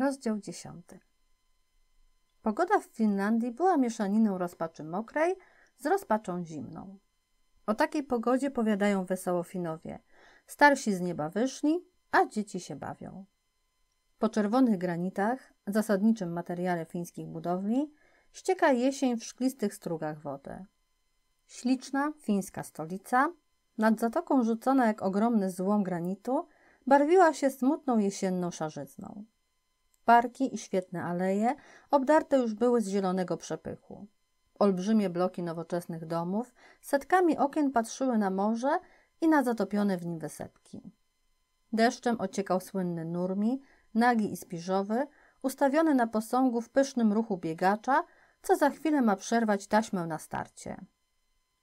Rozdział 10. Pogoda w Finlandii była mieszaniną rozpaczy mokrej z rozpaczą zimną. O takiej pogodzie powiadają wesoło Finowie. Starsi z nieba wyszli, a dzieci się bawią. Po czerwonych granitach, zasadniczym materiale fińskich budowli, ścieka jesień w szklistych strugach wodę. Śliczna fińska stolica, nad zatoką rzucona jak ogromny złom granitu, barwiła się smutną jesienną szarzyzną. Parki i świetne aleje obdarte już były z zielonego przepychu. Olbrzymie bloki nowoczesnych domów setkami okien patrzyły na morze i na zatopione w nim wysepki. Deszczem ociekał słynny Nurmi, nagi i spiżowy, ustawiony na posągu w pysznym ruchu biegacza, co za chwilę ma przerwać taśmę na starcie.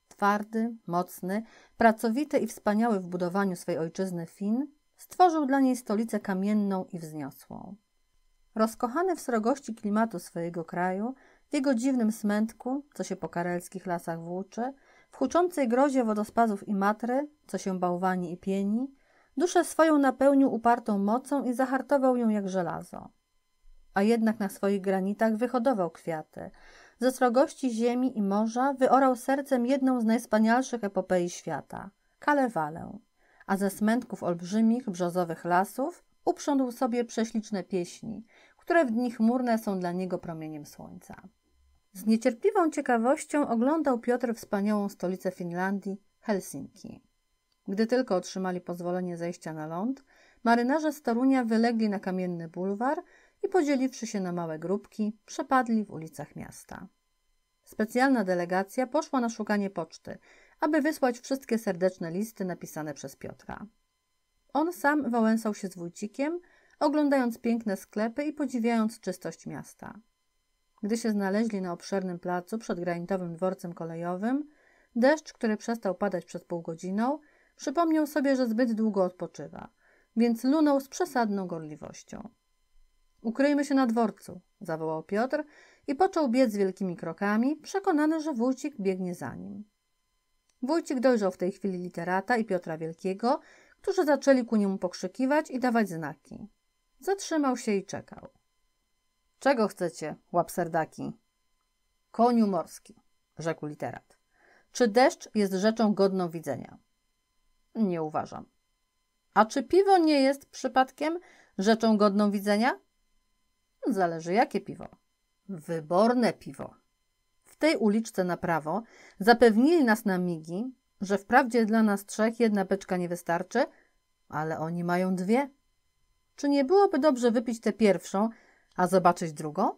Twardy, mocny, pracowity i wspaniały w budowaniu swej ojczyzny Fin, stworzył dla niej stolicę kamienną i wzniosłą. Rozkochany w srogości klimatu swojego kraju, w jego dziwnym smętku, co się po karelskich lasach włóczy, w huczącej grozie wodospazów i matry, co się bałwani i pieni, duszę swoją napełnił upartą mocą i zahartował ją jak żelazo. A jednak na swoich granitach wyhodował kwiaty. Ze srogości ziemi i morza wyorał sercem jedną z najspanialszych epopei świata – Kalewalę. A ze smętków olbrzymich, brzozowych lasów uprzątł sobie prześliczne pieśni, które w dni chmurne są dla niego promieniem słońca. Z niecierpliwą ciekawością oglądał Piotr wspaniałą stolicę Finlandii, Helsinki. Gdy tylko otrzymali pozwolenie zejścia na ląd, marynarze z Torunia wylegli na kamienny bulwar i podzieliwszy się na małe grupki, przepadli w ulicach miasta. Specjalna delegacja poszła na szukanie poczty, aby wysłać wszystkie serdeczne listy napisane przez Piotra. On sam wałęsał się z wójcikiem – oglądając piękne sklepy i podziwiając czystość miasta. Gdy się znaleźli na obszernym placu przed granitowym dworcem kolejowym, deszcz, który przestał padać przed pół godziną, przypomniał sobie, że zbyt długo odpoczywa, więc lunął z przesadną gorliwością. Ukryjmy się na dworcu, zawołał Piotr i począł biec wielkimi krokami, przekonany, że wójcik biegnie za nim. Wójcik dojrzał w tej chwili literata i Piotra Wielkiego, którzy zaczęli ku niemu pokrzykiwać i dawać znaki. Zatrzymał się i czekał. Czego chcecie, łapserdaki? Koniu morski, rzekł literat. Czy deszcz jest rzeczą godną widzenia? Nie uważam. A czy piwo nie jest przypadkiem rzeczą godną widzenia? Zależy jakie piwo. Wyborne piwo. W tej uliczce na prawo zapewnili nas na migi, że wprawdzie dla nas trzech jedna beczka nie wystarczy, ale oni mają dwie. Czy nie byłoby dobrze wypić tę pierwszą, a zobaczyć drugą?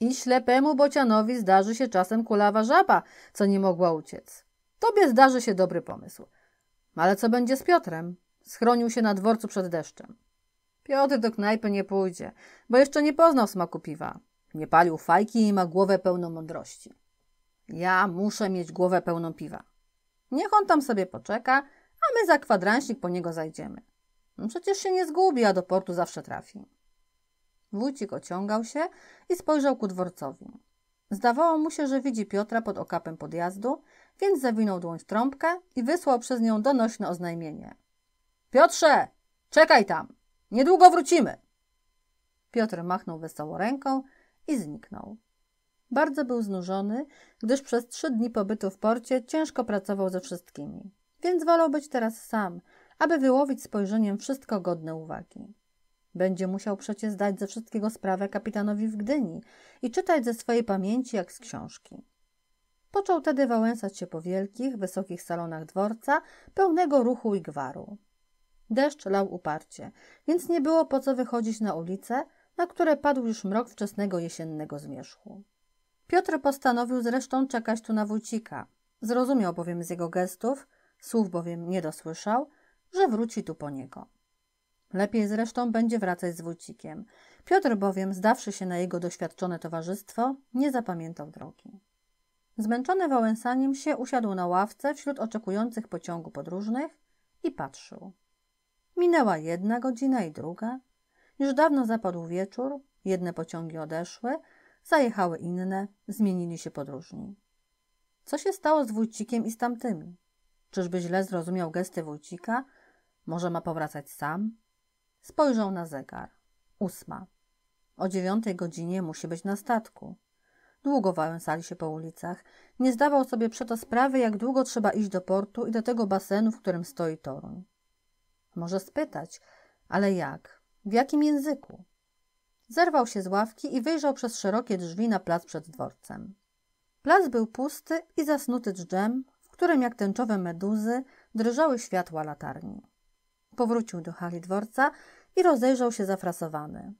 I ślepemu bocianowi zdarzy się czasem kulawa żaba, co nie mogła uciec. Tobie zdarzy się dobry pomysł. Ale co będzie z Piotrem? Schronił się na dworcu przed deszczem. Piotr do knajpy nie pójdzie, bo jeszcze nie poznał smaku piwa. Nie palił fajki i ma głowę pełną mądrości. Ja muszę mieć głowę pełną piwa. Niech on tam sobie poczeka, a my za kwadransik po niego zajdziemy. No przecież się nie zgubi, a do portu zawsze trafi. Wójcik ociągał się i spojrzał ku dworcowi. Zdawało mu się, że widzi Piotra pod okapem podjazdu, więc zawinął dłoń w trąbkę i wysłał przez nią donośne oznajmienie. Piotrze, czekaj tam! Niedługo wrócimy! Piotr machnął wesoło ręką i zniknął. Bardzo był znużony, gdyż przez trzy dni pobytu w porcie ciężko pracował ze wszystkimi, więc wolał być teraz sam – aby wyłowić spojrzeniem wszystko godne uwagi. Będzie musiał przecie zdać ze wszystkiego sprawę kapitanowi w Gdyni i czytać ze swojej pamięci jak z książki. Począł tedy wałęsać się po wielkich, wysokich salonach dworca, pełnego ruchu i gwaru. Deszcz lał uparcie, więc nie było po co wychodzić na ulice, na które padł już mrok wczesnego jesiennego zmierzchu. Piotr postanowił zresztą czekać tu na wójcika. Zrozumiał bowiem z jego gestów, słów bowiem nie dosłyszał, że wróci tu po niego. Lepiej zresztą będzie wracać z Wójcikiem. Piotr bowiem, zdawszy się na jego doświadczone towarzystwo, nie zapamiętał drogi. Zmęczony wałęsaniem się usiadł na ławce wśród oczekujących pociągu podróżnych i patrzył. Minęła jedna godzina i druga. Już dawno zapadł wieczór, jedne pociągi odeszły, zajechały inne, zmienili się podróżni. Co się stało z Wójcikiem i z tamtymi? Czyżby źle zrozumiał gesty Wójcika – może ma powracać sam? Spojrzał na zegar. Ósma. O dziewiątej godzinie musi być na statku. Długo wałęsali się po ulicach. Nie zdawał sobie przeto sprawy, jak długo trzeba iść do portu i do tego basenu, w którym stoi Toruń. Może spytać, ale jak? W jakim języku? Zerwał się z ławki i wyjrzał przez szerokie drzwi na plac przed dworcem. Plac był pusty i zasnuty dżdżem, w którym jak tęczowe meduzy drżały światła latarni. Powrócił do hali dworca i rozejrzał się zafrasowany.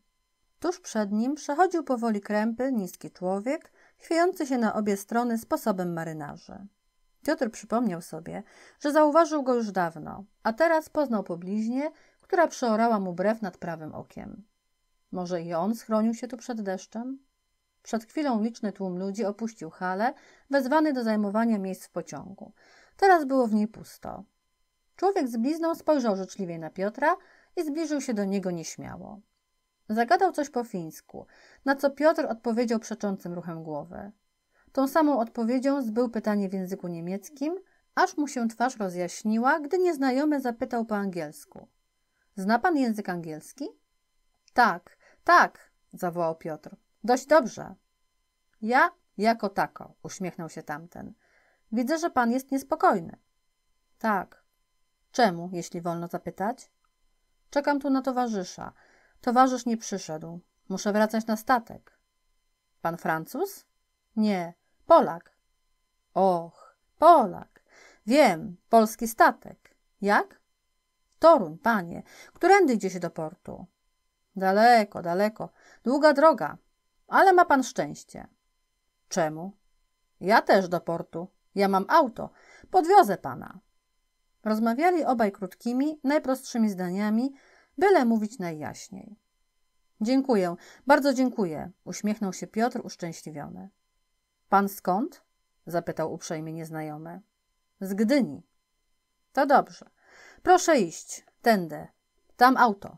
Tuż przed nim przechodził powoli krępy, niski człowiek, chwiejący się na obie strony sposobem marynarzy. Piotr przypomniał sobie, że zauważył go już dawno, a teraz poznał pobliźnie, która przeorała mu brew nad prawym okiem. Może i on schronił się tu przed deszczem? Przed chwilą liczny tłum ludzi opuścił halę, wezwany do zajmowania miejsc w pociągu. Teraz było w niej pusto. Człowiek z blizną spojrzał życzliwie na Piotra i zbliżył się do niego nieśmiało. Zagadał coś po fińsku, na co Piotr odpowiedział przeczącym ruchem głowy. Tą samą odpowiedzią zbył pytanie w języku niemieckim, aż mu się twarz rozjaśniła, gdy nieznajomy zapytał po angielsku. Zna pan język angielski? Tak, tak, zawołał Piotr. Dość dobrze. Ja jako tako, uśmiechnął się tamten. Widzę, że pan jest niespokojny. Tak, Czemu, jeśli wolno zapytać? Czekam tu na towarzysza. Towarzysz nie przyszedł. Muszę wracać na statek. Pan Francuz? Nie, Polak. Och, Polak. Wiem, polski statek. Jak? Toruń, panie. Którędy idzie się do portu? Daleko, daleko. Długa droga. Ale ma pan szczęście. Czemu? Ja też do portu. Ja mam auto. Podwiozę pana. Rozmawiali obaj krótkimi, najprostszymi zdaniami, byle mówić najjaśniej. Dziękuję, bardzo dziękuję, uśmiechnął się Piotr uszczęśliwiony. Pan skąd? zapytał uprzejmie nieznajomy. Z Gdyni. To dobrze. Proszę iść, tędy. Tam auto.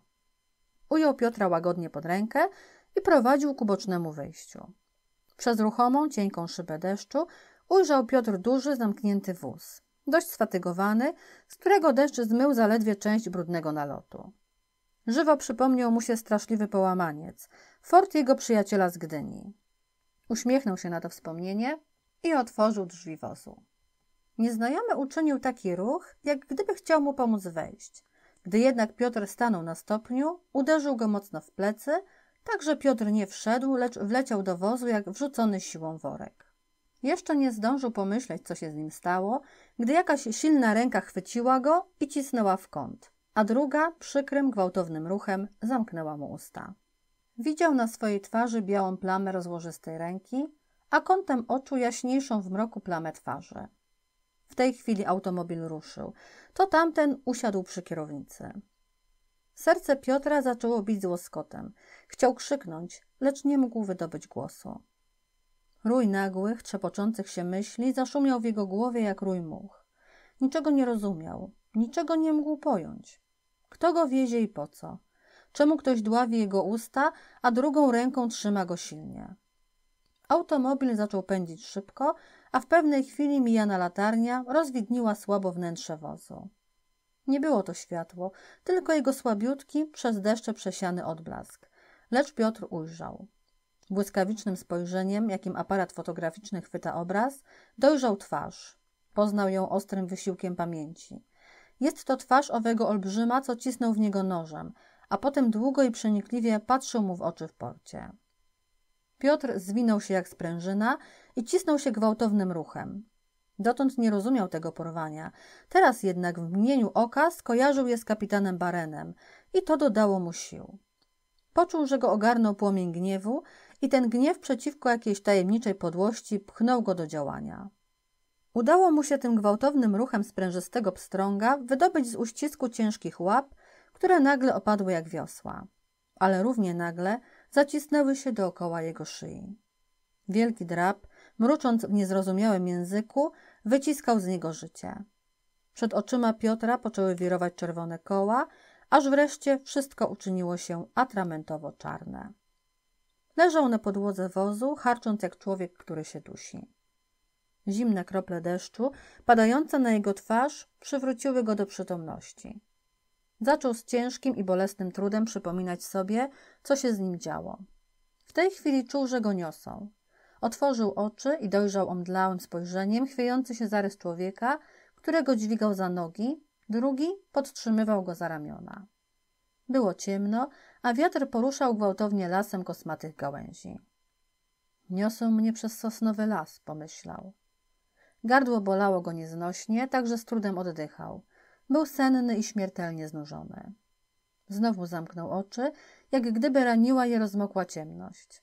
Ujął Piotra łagodnie pod rękę i prowadził ku bocznemu wejściu. Przez ruchomą, cienką szybę deszczu ujrzał Piotr duży, zamknięty wóz dość sfatygowany, z którego deszcz zmył zaledwie część brudnego nalotu. Żywo przypomniał mu się straszliwy połamaniec, fort jego przyjaciela z Gdyni. Uśmiechnął się na to wspomnienie i otworzył drzwi wozu. Nieznajomy uczynił taki ruch, jak gdyby chciał mu pomóc wejść. Gdy jednak Piotr stanął na stopniu, uderzył go mocno w plecy, tak że Piotr nie wszedł, lecz wleciał do wozu jak wrzucony siłą worek. Jeszcze nie zdążył pomyśleć, co się z nim stało, gdy jakaś silna ręka chwyciła go i cisnęła w kąt, a druga przykrym, gwałtownym ruchem zamknęła mu usta. Widział na swojej twarzy białą plamę rozłożystej ręki, a kątem oczu jaśniejszą w mroku plamę twarzy. W tej chwili automobil ruszył. To tamten usiadł przy kierownicy. Serce Piotra zaczęło bić złoskotem. Chciał krzyknąć, lecz nie mógł wydobyć głosu. Rój nagłych, trzepoczących się myśli zaszumiał w jego głowie jak rój much. Niczego nie rozumiał, niczego nie mógł pojąć. Kto go wiezie i po co? Czemu ktoś dławi jego usta, a drugą ręką trzyma go silnie? Automobil zaczął pędzić szybko, a w pewnej chwili mijana latarnia rozwidniła słabo wnętrze wozu. Nie było to światło, tylko jego słabiutki, przez deszcze przesiany odblask. Lecz Piotr ujrzał. Błyskawicznym spojrzeniem, jakim aparat fotograficzny chwyta obraz, dojrzał twarz. Poznał ją ostrym wysiłkiem pamięci. Jest to twarz owego olbrzyma, co cisnął w niego nożem, a potem długo i przenikliwie patrzył mu w oczy w porcie. Piotr zwinął się jak sprężyna i cisnął się gwałtownym ruchem. Dotąd nie rozumiał tego porwania. Teraz jednak w mgnieniu oka skojarzył je z kapitanem Barenem i to dodało mu sił. Poczuł, że go ogarnął płomień gniewu i ten gniew przeciwko jakiejś tajemniczej podłości pchnął go do działania. Udało mu się tym gwałtownym ruchem sprężystego pstrąga wydobyć z uścisku ciężkich łap, które nagle opadły jak wiosła, ale równie nagle zacisnęły się dookoła jego szyi. Wielki drab, mrucząc w niezrozumiałym języku, wyciskał z niego życie. Przed oczyma Piotra poczęły wirować czerwone koła, aż wreszcie wszystko uczyniło się atramentowo czarne. Leżał na podłodze wozu, harcząc jak człowiek, który się dusi. Zimne krople deszczu, padające na jego twarz, przywróciły go do przytomności. Zaczął z ciężkim i bolesnym trudem przypominać sobie, co się z nim działo. W tej chwili czuł, że go niosą. Otworzył oczy i dojrzał omdlałym spojrzeniem chwiejący się zarys człowieka, którego dźwigał za nogi, drugi podtrzymywał go za ramiona. Było ciemno, a wiatr poruszał gwałtownie lasem kosmatych gałęzi. Niosą mnie przez sosnowy las, pomyślał. Gardło bolało go nieznośnie, także z trudem oddychał. Był senny i śmiertelnie znużony. Znowu zamknął oczy, jak gdyby raniła je rozmokła ciemność.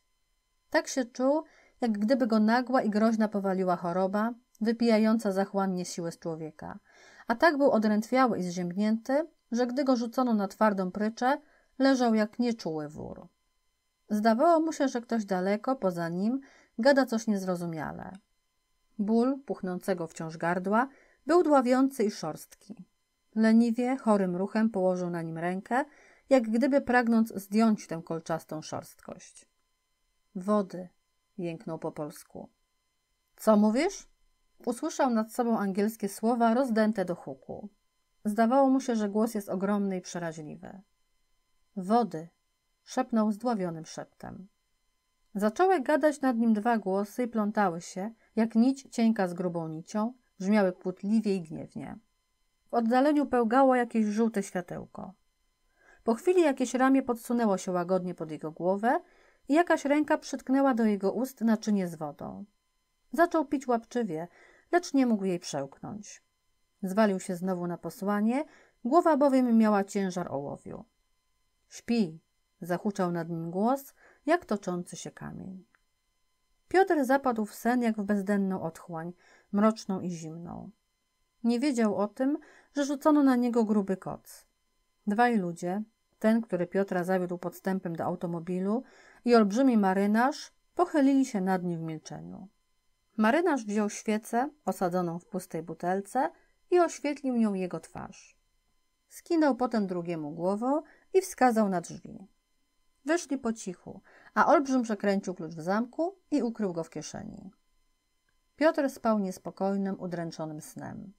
Tak się czuł, jak gdyby go nagła i groźna powaliła choroba, wypijająca zachłannie siłę z człowieka. A tak był odrętwiały i zziębnięty, że gdy go rzucono na twardą pryczę, leżał jak nieczuły wór. Zdawało mu się, że ktoś daleko, poza nim, gada coś niezrozumiale. Ból puchnącego wciąż gardła był dławiący i szorstki. Leniwie, chorym ruchem położył na nim rękę, jak gdyby pragnąc zdjąć tę kolczastą szorstkość. Wody, jęknął po polsku. Co mówisz? Usłyszał nad sobą angielskie słowa rozdęte do huku. Zdawało mu się, że głos jest ogromny i przeraźliwy. Wody, szepnął zdławionym szeptem. Zaczęły gadać nad nim dwa głosy i plątały się, jak nić cienka z grubą nicią, brzmiały płutliwie i gniewnie. W oddaleniu pełgało jakieś żółte światełko. Po chwili jakieś ramię podsunęło się łagodnie pod jego głowę i jakaś ręka przytknęła do jego ust naczynie z wodą. Zaczął pić łapczywie, lecz nie mógł jej przełknąć. Zwalił się znowu na posłanie, głowa bowiem miała ciężar ołowiu. Śpi, zahuczał nad nim głos, jak toczący się kamień. Piotr zapadł w sen jak w bezdenną otchłań, mroczną i zimną. Nie wiedział o tym, że rzucono na niego gruby koc. Dwaj ludzie, ten, który Piotra zawiódł podstępem do automobilu i olbrzymi marynarz, pochylili się nad nim w milczeniu. Marynarz wziął świecę osadzoną w pustej butelce i oświetlił nią jego twarz. Skinął potem drugiemu głową i wskazał na drzwi. Wyszli po cichu, a olbrzym przekręcił klucz w zamku i ukrył go w kieszeni. Piotr spał niespokojnym, udręczonym snem.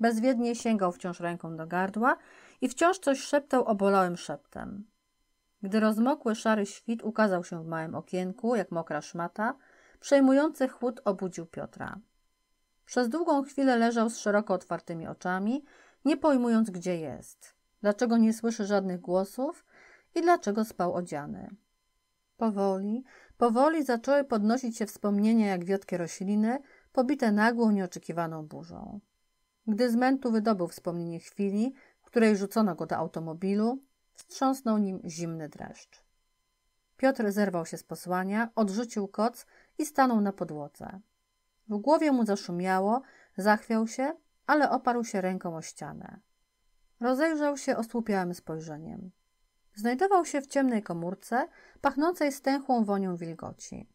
Bezwiednie sięgał wciąż ręką do gardła i wciąż coś szeptał obolałym szeptem. Gdy rozmokły szary świt ukazał się w małym okienku, jak mokra szmata, przejmujący chłód obudził Piotra. Przez długą chwilę leżał z szeroko otwartymi oczami, nie pojmując, gdzie jest dlaczego nie słyszy żadnych głosów i dlaczego spał odziany. Powoli, powoli zaczęły podnosić się wspomnienia jak wiotkie rośliny, pobite nagłą, nieoczekiwaną burzą. Gdy z mętu wydobył wspomnienie chwili, w której rzucono go do automobilu, wstrząsnął nim zimny dreszcz. Piotr zerwał się z posłania, odrzucił koc i stanął na podłodze. W głowie mu zaszumiało, zachwiał się, ale oparł się ręką o ścianę. Rozejrzał się osłupiałym spojrzeniem. Znajdował się w ciemnej komórce, pachnącej stęchłą wonią wilgoci.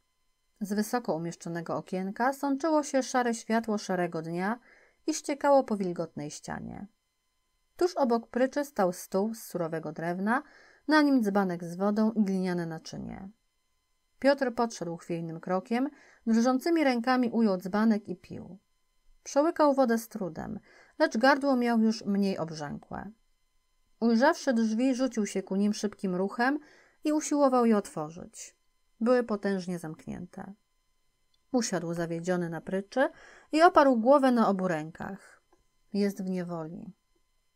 Z wysoko umieszczonego okienka sączyło się szare światło szarego dnia i ściekało po wilgotnej ścianie. Tuż obok pryczy stał stół z surowego drewna, na nim dzbanek z wodą i gliniane naczynie. Piotr podszedł chwiejnym krokiem, drżącymi rękami ujął dzbanek i pił. Przełykał wodę z trudem, lecz gardło miał już mniej obrzękłe. Ujrzawszy drzwi, rzucił się ku nim szybkim ruchem i usiłował je otworzyć. Były potężnie zamknięte. Usiadł zawiedziony na pryczy i oparł głowę na obu rękach. Jest w niewoli.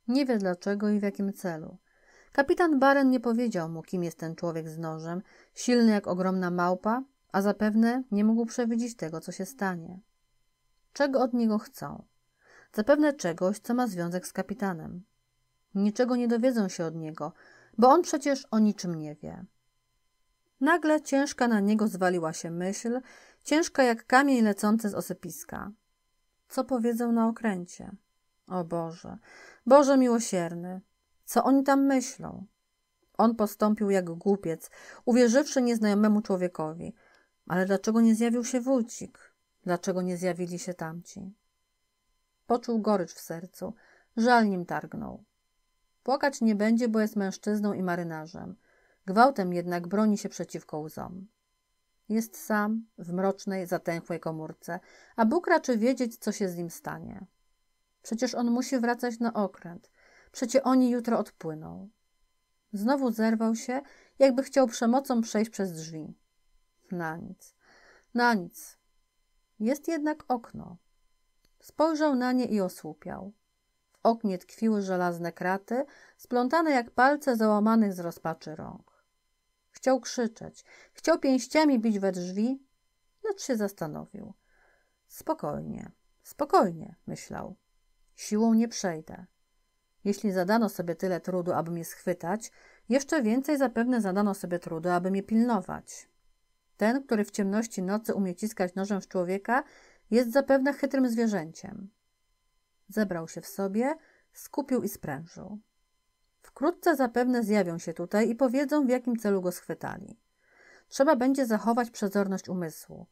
Nie wie dlaczego i w jakim celu. Kapitan Baren nie powiedział mu, kim jest ten człowiek z nożem, silny jak ogromna małpa, a zapewne nie mógł przewidzieć tego, co się stanie. Czego od niego chcą? Zapewne czegoś, co ma związek z kapitanem. Niczego nie dowiedzą się od niego, bo on przecież o niczym nie wie. Nagle ciężka na niego zwaliła się myśl, ciężka jak kamień lecący z osypiska. Co powiedzą na okręcie? O Boże, Boże miłosierny, co oni tam myślą? On postąpił jak głupiec, uwierzywszy nieznajomemu człowiekowi. Ale dlaczego nie zjawił się wójcik? Dlaczego nie zjawili się tamci? Poczuł gorycz w sercu. Żal nim targnął. Płakać nie będzie, bo jest mężczyzną i marynarzem. Gwałtem jednak broni się przeciwko łzom. Jest sam, w mrocznej, zatęchłej komórce, a Bóg raczy wiedzieć, co się z nim stanie. Przecież on musi wracać na okręt. Przecie oni jutro odpłyną. Znowu zerwał się, jakby chciał przemocą przejść przez drzwi. Na nic, na nic. Jest jednak okno. Spojrzał na nie i osłupiał. W oknie tkwiły żelazne kraty, splątane jak palce załamanych z rozpaczy rąk. Chciał krzyczeć, chciał pięściami bić we drzwi, lecz się zastanowił. Spokojnie, spokojnie, myślał. Siłą nie przejdę. Jeśli zadano sobie tyle trudu, aby mnie schwytać, jeszcze więcej zapewne zadano sobie trudu, aby mnie pilnować. Ten, który w ciemności nocy umie ciskać nożem w człowieka, jest zapewne chytrym zwierzęciem. Zebrał się w sobie, skupił i sprężył. Wkrótce zapewne zjawią się tutaj i powiedzą, w jakim celu go schwytali. Trzeba będzie zachować przezorność umysłu.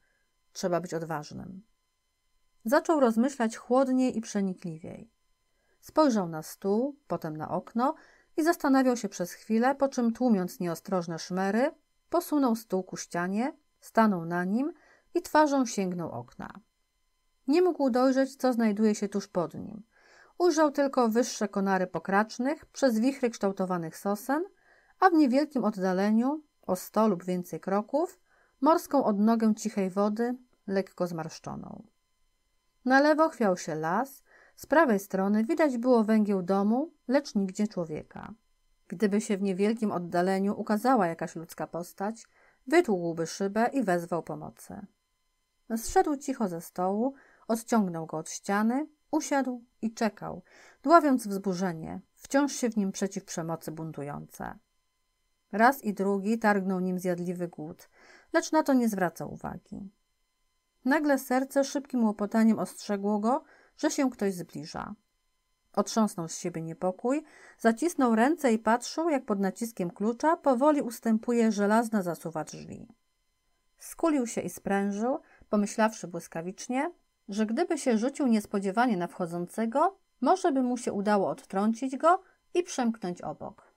Trzeba być odważnym. Zaczął rozmyślać chłodniej i przenikliwiej. Spojrzał na stół, potem na okno i zastanawiał się przez chwilę, po czym tłumiąc nieostrożne szmery, posunął stół ku ścianie, stanął na nim i twarzą sięgnął okna. Nie mógł dojrzeć, co znajduje się tuż pod nim. Ujrzał tylko wyższe konary pokracznych, przez wichry kształtowanych sosen, a w niewielkim oddaleniu, o sto lub więcej kroków, morską odnogę cichej wody, lekko zmarszczoną. Na lewo chwiał się las, z prawej strony widać było węgieł domu, lecz nigdzie człowieka. Gdyby się w niewielkim oddaleniu ukazała jakaś ludzka postać, wytłukłby szybę i wezwał pomocy. Zszedł cicho ze stołu, Odciągnął go od ściany, usiadł i czekał, dławiąc wzburzenie, wciąż się w nim przeciw przemocy buntujące. Raz i drugi targnął nim zjadliwy głód, lecz na to nie zwracał uwagi. Nagle serce szybkim łopotaniem ostrzegło go, że się ktoś zbliża. Otrząsnął z siebie niepokój, zacisnął ręce i patrzył, jak pod naciskiem klucza powoli ustępuje żelazna zasuwa drzwi. Skulił się i sprężył, pomyślawszy błyskawicznie, że gdyby się rzucił niespodziewanie na wchodzącego, może by mu się udało odtrącić go i przemknąć obok.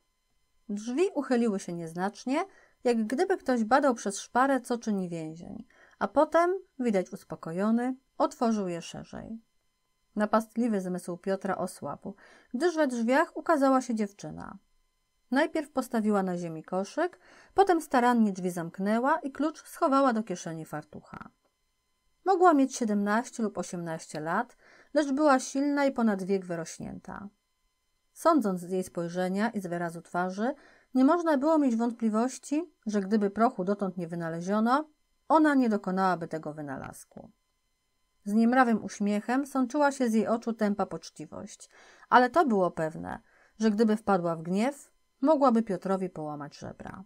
Drzwi uchyliły się nieznacznie, jak gdyby ktoś badał przez szparę, co czyni więzień, a potem, widać uspokojony, otworzył je szerzej. Napastliwy zmysł Piotra osłabł, gdyż we drzwiach ukazała się dziewczyna. Najpierw postawiła na ziemi koszyk, potem starannie drzwi zamknęła i klucz schowała do kieszeni fartucha. Mogła mieć 17 lub 18 lat, lecz była silna i ponad wiek wyrośnięta. Sądząc z jej spojrzenia i z wyrazu twarzy, nie można było mieć wątpliwości, że gdyby prochu dotąd nie wynaleziono, ona nie dokonałaby tego wynalazku. Z niemrawym uśmiechem sączyła się z jej oczu tępa poczciwość, ale to było pewne, że gdyby wpadła w gniew, mogłaby Piotrowi połamać żebra.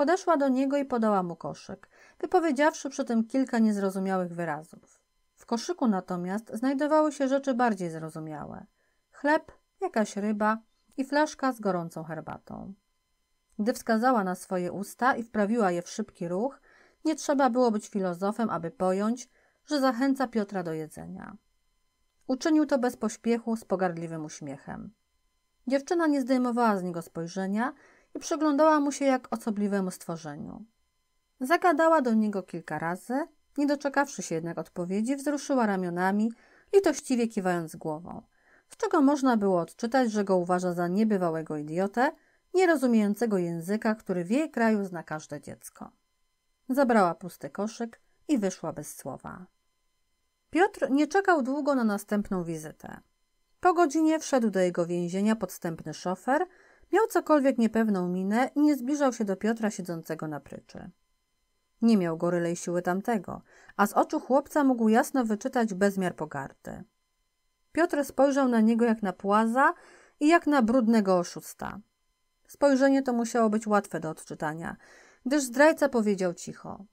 Podeszła do niego i podała mu koszyk, wypowiedziawszy przy tym kilka niezrozumiałych wyrazów. W koszyku natomiast znajdowały się rzeczy bardziej zrozumiałe. Chleb, jakaś ryba i flaszka z gorącą herbatą. Gdy wskazała na swoje usta i wprawiła je w szybki ruch, nie trzeba było być filozofem, aby pojąć, że zachęca Piotra do jedzenia. Uczynił to bez pośpiechu, z pogardliwym uśmiechem. Dziewczyna nie zdejmowała z niego spojrzenia i przyglądała mu się jak osobliwemu stworzeniu. Zagadała do niego kilka razy, nie doczekawszy się jednak odpowiedzi, wzruszyła ramionami, litościwie kiwając głową, z czego można było odczytać, że go uważa za niebywałego idiotę, nierozumiejącego języka, który w jej kraju zna każde dziecko. Zabrała pusty koszyk i wyszła bez słowa. Piotr nie czekał długo na następną wizytę. Po godzinie wszedł do jego więzienia podstępny szofer – Miał cokolwiek niepewną minę i nie zbliżał się do Piotra siedzącego na pryczy. Nie miał gorylej siły tamtego, a z oczu chłopca mógł jasno wyczytać bezmiar pogardy. Piotr spojrzał na niego jak na płaza i jak na brudnego oszusta. Spojrzenie to musiało być łatwe do odczytania, gdyż zdrajca powiedział cicho.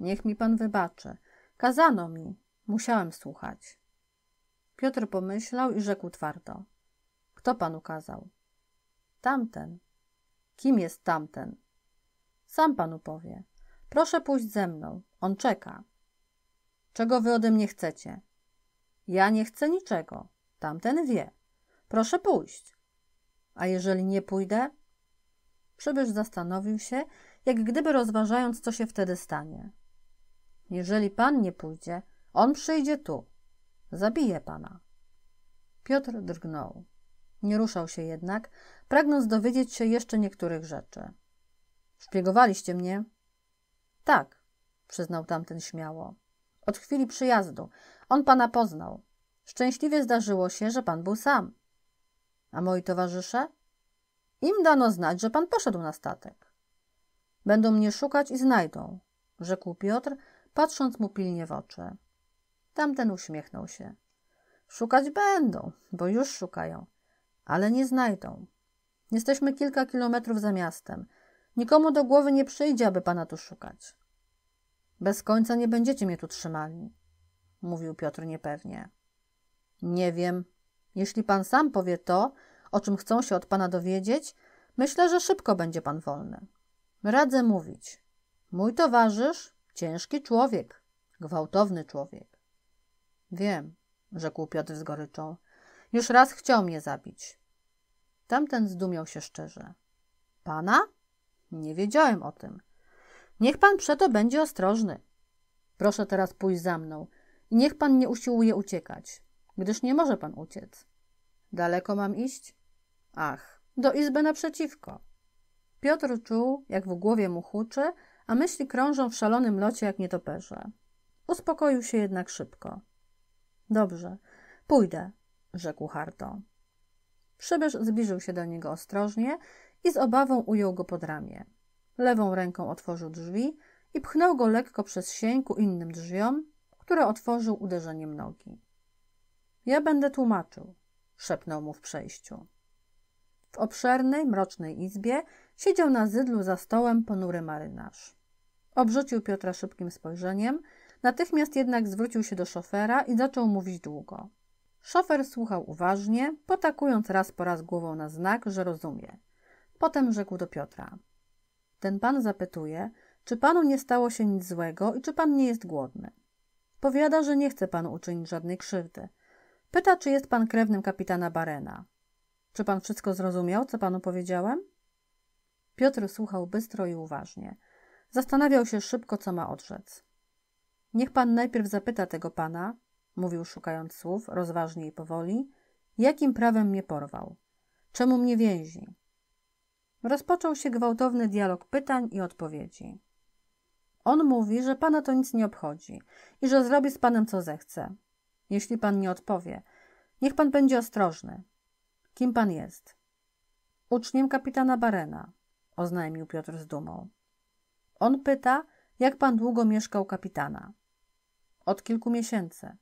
Niech mi pan wybaczy. Kazano mi. Musiałem słuchać. Piotr pomyślał i rzekł twardo. Kto panu kazał? Tamten. Kim jest tamten? Sam panu powie. Proszę pójść ze mną. On czeka. Czego wy ode mnie chcecie? Ja nie chcę niczego. Tamten wie. Proszę pójść. A jeżeli nie pójdę? Przybysz zastanowił się, jak gdyby rozważając, co się wtedy stanie. Jeżeli pan nie pójdzie, on przyjdzie tu. Zabije pana. Piotr drgnął. Nie ruszał się jednak, pragnąc dowiedzieć się jeszcze niektórych rzeczy. Szpiegowaliście mnie? Tak, przyznał tamten śmiało. Od chwili przyjazdu. On pana poznał. Szczęśliwie zdarzyło się, że pan był sam. A moi towarzysze? Im dano znać, że pan poszedł na statek. Będą mnie szukać i znajdą, rzekł Piotr, patrząc mu pilnie w oczy. Tamten uśmiechnął się. Szukać będą, bo już szukają, ale nie znajdą. Jesteśmy kilka kilometrów za miastem. Nikomu do głowy nie przyjdzie, aby pana tu szukać. Bez końca nie będziecie mnie tu trzymali, mówił Piotr niepewnie. Nie wiem. Jeśli pan sam powie to, o czym chcą się od pana dowiedzieć, myślę, że szybko będzie pan wolny. Radzę mówić. Mój towarzysz, ciężki człowiek, gwałtowny człowiek. Wiem, rzekł Piotr z goryczą. Już raz chciał mnie zabić. Tamten zdumiał się szczerze. Pana? Nie wiedziałem o tym. Niech pan przeto będzie ostrożny. Proszę teraz pójść za mną i niech pan nie usiłuje uciekać, gdyż nie może pan uciec. Daleko mam iść? Ach, do izby naprzeciwko. Piotr czuł, jak w głowie mu huczy, a myśli krążą w szalonym locie jak nietoperze. Uspokoił się jednak szybko. Dobrze, pójdę, rzekł harto. Szybysz zbliżył się do niego ostrożnie i z obawą ujął go pod ramię. Lewą ręką otworzył drzwi i pchnął go lekko przez sień ku innym drzwiom, które otworzył uderzeniem nogi. Ja będę tłumaczył, szepnął mu w przejściu. W obszernej, mrocznej izbie siedział na zydlu za stołem ponury marynarz. Obrzucił Piotra szybkim spojrzeniem, natychmiast jednak zwrócił się do szofera i zaczął mówić długo. Szofer słuchał uważnie, potakując raz po raz głową na znak, że rozumie. Potem rzekł do Piotra: Ten pan zapytuje, czy panu nie stało się nic złego i czy pan nie jest głodny. Powiada, że nie chce panu uczynić żadnej krzywdy. Pyta, czy jest pan krewnym kapitana Barena. Czy pan wszystko zrozumiał, co panu powiedziałem? Piotr słuchał bystro i uważnie. Zastanawiał się szybko, co ma odrzec. Niech pan najpierw zapyta tego pana, mówił szukając słów, rozważnie i powoli, jakim prawem mnie porwał? Czemu mnie więzi? Rozpoczął się gwałtowny dialog pytań i odpowiedzi. On mówi, że pana to nic nie obchodzi i że zrobi z panem co zechce. Jeśli pan nie odpowie, niech pan będzie ostrożny. Kim pan jest? Uczniem kapitana Barena, oznajmił Piotr z dumą. On pyta, jak pan długo mieszkał kapitana. Od kilku miesięcy.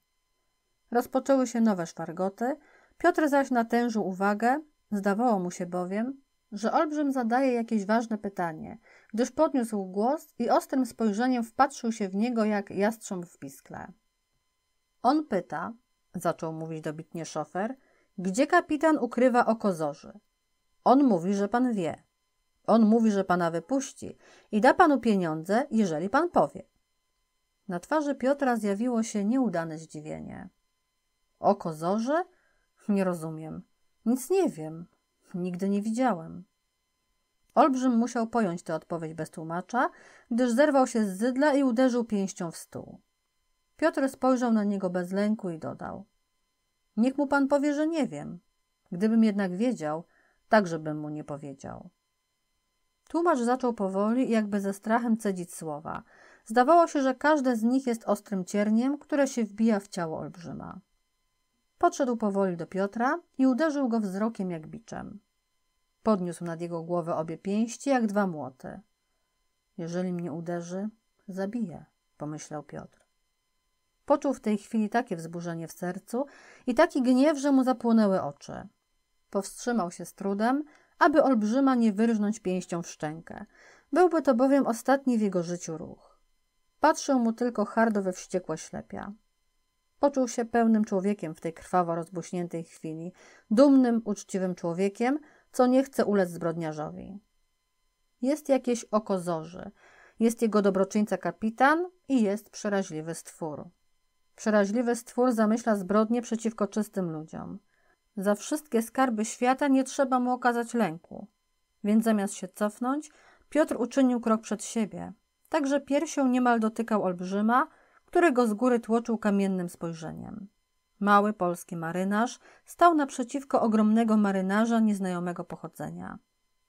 Rozpoczęły się nowe szwargoty. Piotr zaś natężył uwagę, zdawało mu się bowiem, że Olbrzym zadaje jakieś ważne pytanie, gdyż podniósł głos i ostrym spojrzeniem wpatrzył się w niego jak jastrząb w piskle. On pyta, zaczął mówić dobitnie szofer, gdzie kapitan ukrywa oko zorzy. On mówi, że pan wie. On mówi, że pana wypuści i da panu pieniądze, jeżeli pan powie. Na twarzy Piotra zjawiło się nieudane zdziwienie. Oko zorzy? Nie rozumiem. Nic nie wiem. Nigdy nie widziałem. Olbrzym musiał pojąć tę odpowiedź bez tłumacza, gdyż zerwał się z zydla i uderzył pięścią w stół. Piotr spojrzał na niego bez lęku i dodał: Niech mu pan powie, że nie wiem. Gdybym jednak wiedział, także bym mu nie powiedział. Tłumacz zaczął powoli, jakby ze strachem cedzić słowa. Zdawało się, że każde z nich jest ostrym cierniem, które się wbija w ciało olbrzyma. Podszedł powoli do Piotra i uderzył go wzrokiem jak biczem. Podniósł nad jego głowę obie pięści jak dwa młoty. Jeżeli mnie uderzy, zabije, pomyślał Piotr. Poczuł w tej chwili takie wzburzenie w sercu i taki gniew, że mu zapłonęły oczy. Powstrzymał się z trudem, aby olbrzyma nie wyrżnąć pięścią w szczękę. Byłby to bowiem ostatni w jego życiu ruch. Patrzył mu tylko hardo we wściekłe ślepia. Poczuł się pełnym człowiekiem w tej krwawo rozbuśniętej chwili, dumnym, uczciwym człowiekiem, co nie chce ulec zbrodniarzowi. Jest jakieś oko zorzy, jest jego dobroczyńca kapitan i jest przeraźliwy stwór. Przeraźliwy stwór zamyśla zbrodnie przeciwko czystym ludziom. Za wszystkie skarby świata nie trzeba mu okazać lęku. Więc zamiast się cofnąć, Piotr uczynił krok przed siebie. Także piersią niemal dotykał olbrzyma, którego z góry tłoczył kamiennym spojrzeniem. Mały polski marynarz stał naprzeciwko ogromnego marynarza nieznajomego pochodzenia.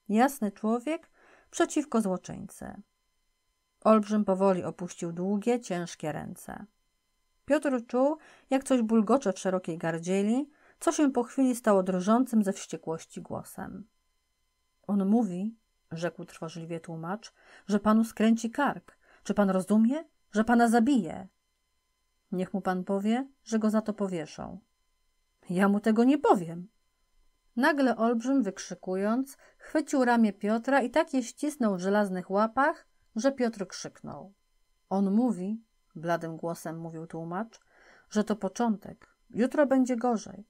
Jasny człowiek przeciwko złoczyńcy. Olbrzym powoli opuścił długie, ciężkie ręce. Piotr czuł, jak coś bulgocze w szerokiej gardzieli, co się po chwili stało drżącym ze wściekłości głosem. On mówi, rzekł trwożliwie tłumacz, że panu skręci kark. Czy pan rozumie? że pana zabije. Niech mu pan powie, że go za to powieszą. Ja mu tego nie powiem. Nagle olbrzym, wykrzykując, chwycił ramię Piotra i tak je ścisnął w żelaznych łapach, że Piotr krzyknął. On mówi, bladym głosem mówił tłumacz, że to początek. Jutro będzie gorzej.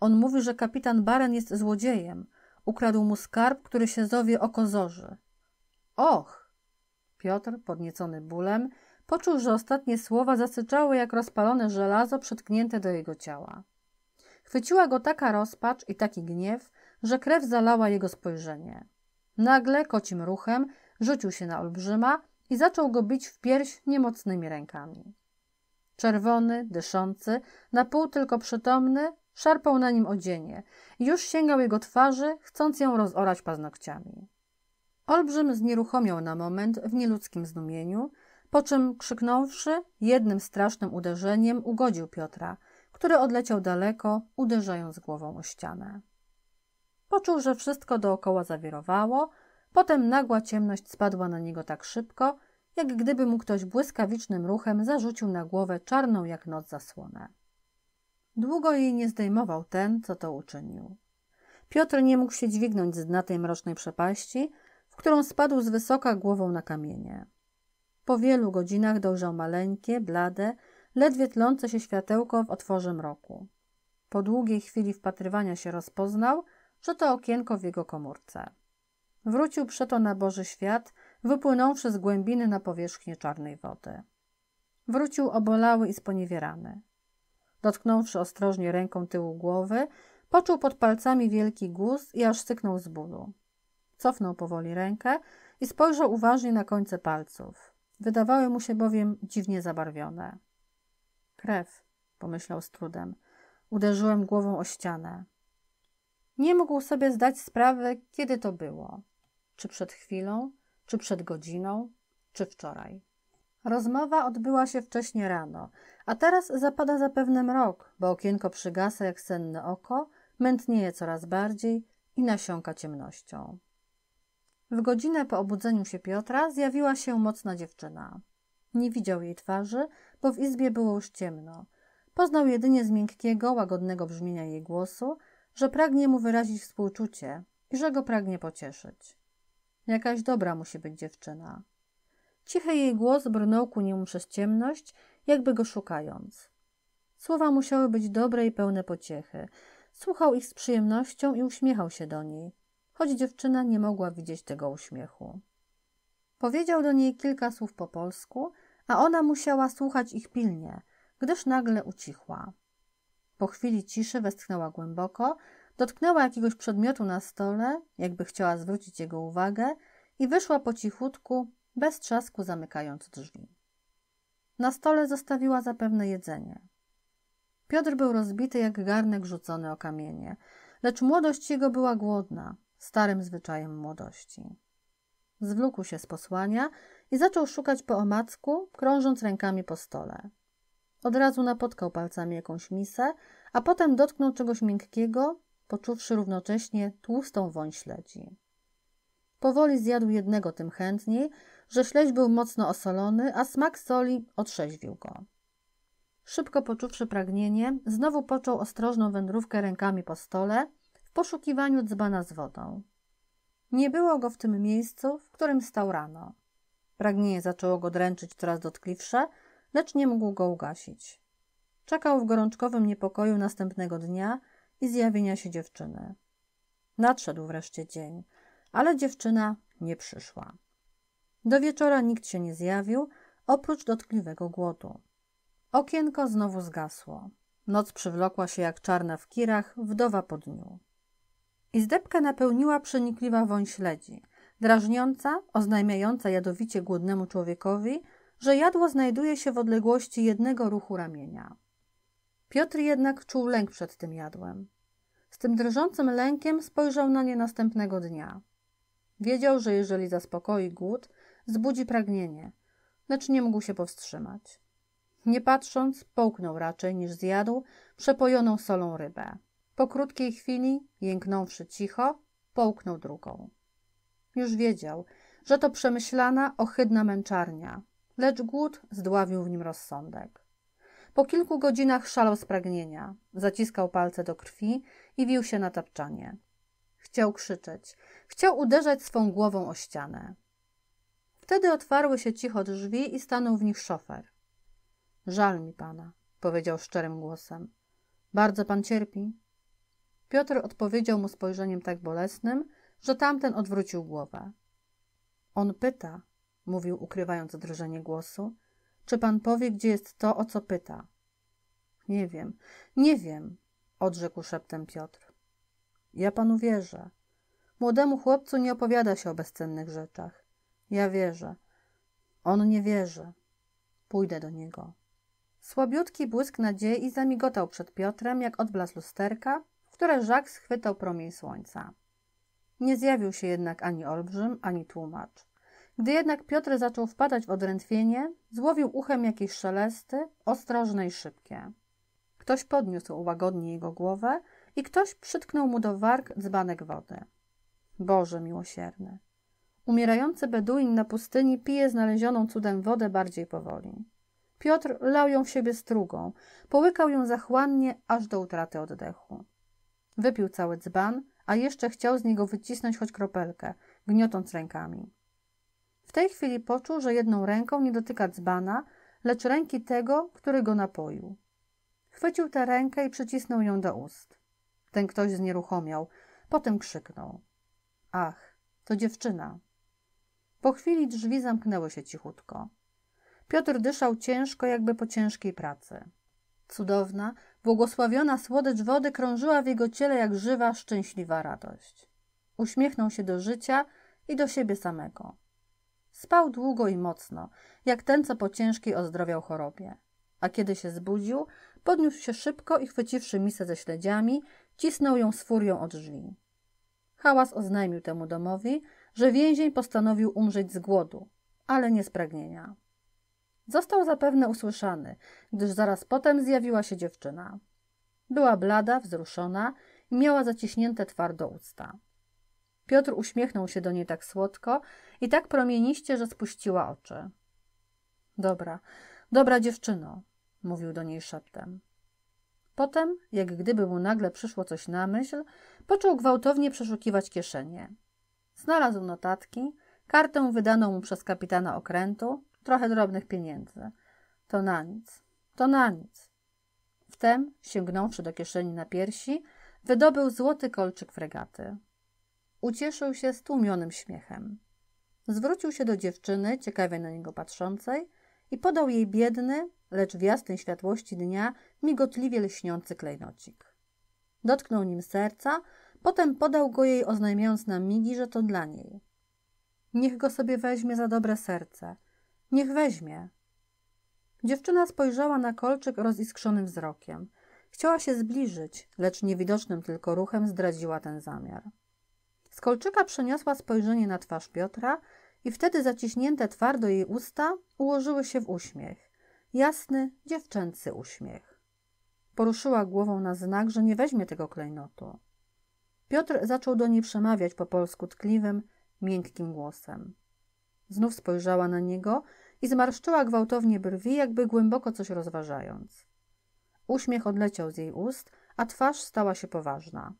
On mówi, że kapitan Baren jest złodziejem. Ukradł mu skarb, który się zowie oko zorzy. Och! Piotr, podniecony bólem, Poczuł, że ostatnie słowa zasyczały jak rozpalone żelazo przetknięte do jego ciała. Chwyciła go taka rozpacz i taki gniew, że krew zalała jego spojrzenie. Nagle, kocim ruchem, rzucił się na olbrzyma i zaczął go bić w pierś niemocnymi rękami. Czerwony, dyszący, na pół tylko przytomny, szarpał na nim odzienie i już sięgał jego twarzy, chcąc ją rozorać paznokciami. Olbrzym znieruchomiał na moment w nieludzkim zdumieniu, po czym krzyknąwszy, jednym strasznym uderzeniem ugodził Piotra, który odleciał daleko, uderzając głową o ścianę. Poczuł, że wszystko dookoła zawirowało, potem nagła ciemność spadła na niego tak szybko, jak gdyby mu ktoś błyskawicznym ruchem zarzucił na głowę czarną jak noc zasłonę. Długo jej nie zdejmował ten, co to uczynił. Piotr nie mógł się dźwignąć z dna tej mrocznej przepaści, w którą spadł z wysoka głową na kamienie. Po wielu godzinach dojrzał maleńkie, blade, ledwie tlące się światełko w otworze mroku. Po długiej chwili wpatrywania się rozpoznał, że to okienko w jego komórce. Wrócił przeto na Boży świat, wypłynąwszy z głębiny na powierzchnię czarnej wody. Wrócił obolały i sponiewierany. Dotknąwszy ostrożnie ręką tyłu głowy, poczuł pod palcami wielki guz i aż syknął z bólu. Cofnął powoli rękę i spojrzał uważnie na końce palców. Wydawały mu się bowiem dziwnie zabarwione. Krew, pomyślał z trudem. Uderzyłem głową o ścianę. Nie mógł sobie zdać sprawy, kiedy to było. Czy przed chwilą, czy przed godziną, czy wczoraj. Rozmowa odbyła się wcześnie rano, a teraz zapada zapewne mrok, bo okienko przygasa jak senne oko, mętnieje coraz bardziej i nasiąka ciemnością. W godzinę po obudzeniu się Piotra zjawiła się mocna dziewczyna. Nie widział jej twarzy, bo w izbie było już ciemno. Poznał jedynie z miękkiego, łagodnego brzmienia jej głosu, że pragnie mu wyrazić współczucie i że go pragnie pocieszyć. Jakaś dobra musi być dziewczyna. Cichy jej głos brnął ku niemu przez ciemność, jakby go szukając. Słowa musiały być dobre i pełne pociechy. Słuchał ich z przyjemnością i uśmiechał się do niej, choć dziewczyna nie mogła widzieć tego uśmiechu. Powiedział do niej kilka słów po polsku, a ona musiała słuchać ich pilnie, gdyż nagle ucichła. Po chwili ciszy westchnęła głęboko, dotknęła jakiegoś przedmiotu na stole, jakby chciała zwrócić jego uwagę i wyszła po cichutku, bez trzasku zamykając drzwi. Na stole zostawiła zapewne jedzenie. Piotr był rozbity jak garnek rzucony o kamienie, lecz młodość jego była głodna, starym zwyczajem młodości. Zwlókł się z posłania i zaczął szukać po omacku, krążąc rękami po stole. Od razu napotkał palcami jakąś misę, a potem dotknął czegoś miękkiego, poczuwszy równocześnie tłustą woń śledzi. Powoli zjadł jednego tym chętniej, że śledź był mocno osolony, a smak soli otrzeźwił go. Szybko poczuwszy pragnienie, znowu począł ostrożną wędrówkę rękami po stole, poszukiwaniu dzbana z wodą. Nie było go w tym miejscu, w którym stał rano. Pragnienie zaczęło go dręczyć coraz dotkliwsze, lecz nie mógł go ugasić. Czekał w gorączkowym niepokoju następnego dnia i zjawienia się dziewczyny. Nadszedł wreszcie dzień, ale dziewczyna nie przyszła. Do wieczora nikt się nie zjawił, oprócz dotkliwego głodu. Okienko znowu zgasło. Noc przywlokła się jak czarna w kirach, wdowa po dniu. Izdebkę napełniła przenikliwa woń śledzi, drażniąca, oznajmiająca jadowicie głodnemu człowiekowi, że jadło znajduje się w odległości jednego ruchu ramienia. Piotr jednak czuł lęk przed tym jadłem. Z tym drżącym lękiem spojrzał na nie następnego dnia. Wiedział, że jeżeli zaspokoi głód, zbudzi pragnienie, lecz nie mógł się powstrzymać. Nie patrząc, połknął raczej niż zjadł przepojoną solą rybę. Po krótkiej chwili, jęknąwszy cicho, połknął drugą. Już wiedział, że to przemyślana, ohydna męczarnia, lecz głód zdławił w nim rozsądek. Po kilku godzinach szalał z pragnienia, zaciskał palce do krwi i wił się na tapczanie. Chciał krzyczeć, chciał uderzać swą głową o ścianę. Wtedy otwarły się cicho drzwi i stanął w nich szofer. Żal mi pana, powiedział szczerym głosem. Bardzo pan cierpi. Piotr odpowiedział mu spojrzeniem tak bolesnym, że tamten odwrócił głowę. On pyta, mówił, ukrywając drżenie głosu, czy pan powie, gdzie jest to, o co pyta. Nie wiem, nie wiem, odrzekł szeptem Piotr. Ja panu wierzę. Młodemu chłopcu nie opowiada się o bezcennych rzeczach. Ja wierzę. On nie wierzy. Pójdę do niego. Słabiutki błysk nadziei zamigotał przed Piotrem, jak odblas lusterka, które Żak schwytał promień słońca. Nie zjawił się jednak ani olbrzym, ani tłumacz. Gdy jednak Piotr zaczął wpadać w odrętwienie, złowił uchem jakieś szelesty, ostrożne i szybkie. Ktoś podniósł łagodnie jego głowę i ktoś przytknął mu do warg dzbanek wody. Boże miłosierny! Umierający Beduin na pustyni pije znalezioną cudem wodę bardziej powoli. Piotr lał ją w siebie strugą, połykał ją zachłannie aż do utraty oddechu. Wypił cały dzban, a jeszcze chciał z niego wycisnąć choć kropelkę, gniotąc rękami. W tej chwili poczuł, że jedną ręką nie dotyka dzbana, lecz ręki tego, który go napoił. Chwycił tę rękę i przycisnął ją do ust. Ten ktoś znieruchomiał, potem krzyknął. Ach, to dziewczyna. Po chwili drzwi zamknęły się cichutko. Piotr dyszał ciężko, jakby po ciężkiej pracy. Cudowna, Błogosławiona słodycz wody krążyła w jego ciele jak żywa, szczęśliwa radość. Uśmiechnął się do życia i do siebie samego. Spał długo i mocno, jak ten, co po ciężkiej ozdrowiał chorobie. A kiedy się zbudził, podniósł się szybko i chwyciwszy misę ze śledziami, cisnął ją z furią od drzwi. Hałas oznajmił temu domowi, że więzień postanowił umrzeć z głodu, ale nie z pragnienia. Został zapewne usłyszany, gdyż zaraz potem zjawiła się dziewczyna. Była blada, wzruszona i miała zaciśnięte twardo usta. Piotr uśmiechnął się do niej tak słodko i tak promieniście, że spuściła oczy. Dobra, dobra dziewczyno, mówił do niej szeptem. Potem, jak gdyby mu nagle przyszło coś na myśl, począł gwałtownie przeszukiwać kieszenie. Znalazł notatki, kartę wydaną mu przez kapitana okrętu, Trochę drobnych pieniędzy. To na nic. To na nic. Wtem, sięgnąwszy do kieszeni na piersi, wydobył złoty kolczyk fregaty. Ucieszył się stłumionym śmiechem. Zwrócił się do dziewczyny, ciekawie na niego patrzącej, i podał jej biedny, lecz w jasnej światłości dnia migotliwie lśniący klejnocik. Dotknął nim serca, potem podał go jej, oznajmiając na migi, że to dla niej. Niech go sobie weźmie za dobre serce – Niech weźmie. Dziewczyna spojrzała na kolczyk roziskrzonym wzrokiem. Chciała się zbliżyć, lecz niewidocznym tylko ruchem zdradziła ten zamiar. Z kolczyka przeniosła spojrzenie na twarz Piotra i wtedy zaciśnięte twardo jej usta ułożyły się w uśmiech. Jasny, dziewczęcy uśmiech. Poruszyła głową na znak, że nie weźmie tego klejnotu. Piotr zaczął do niej przemawiać po polsku tkliwym, miękkim głosem. Znów spojrzała na niego i zmarszczyła gwałtownie brwi, jakby głęboko coś rozważając. Uśmiech odleciał z jej ust, a twarz stała się poważna.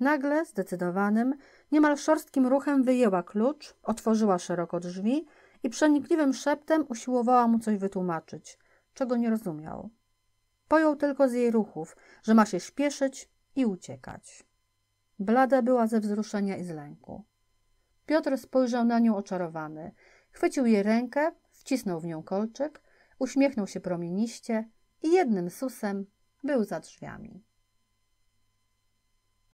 Nagle, zdecydowanym, niemal szorstkim ruchem wyjęła klucz, otworzyła szeroko drzwi i przenikliwym szeptem usiłowała mu coś wytłumaczyć, czego nie rozumiał. Pojął tylko z jej ruchów, że ma się śpieszyć i uciekać. Blada była ze wzruszenia i z lęku. Piotr spojrzał na nią oczarowany. Chwycił jej rękę, wcisnął w nią kolczyk, uśmiechnął się promieniście i jednym susem był za drzwiami.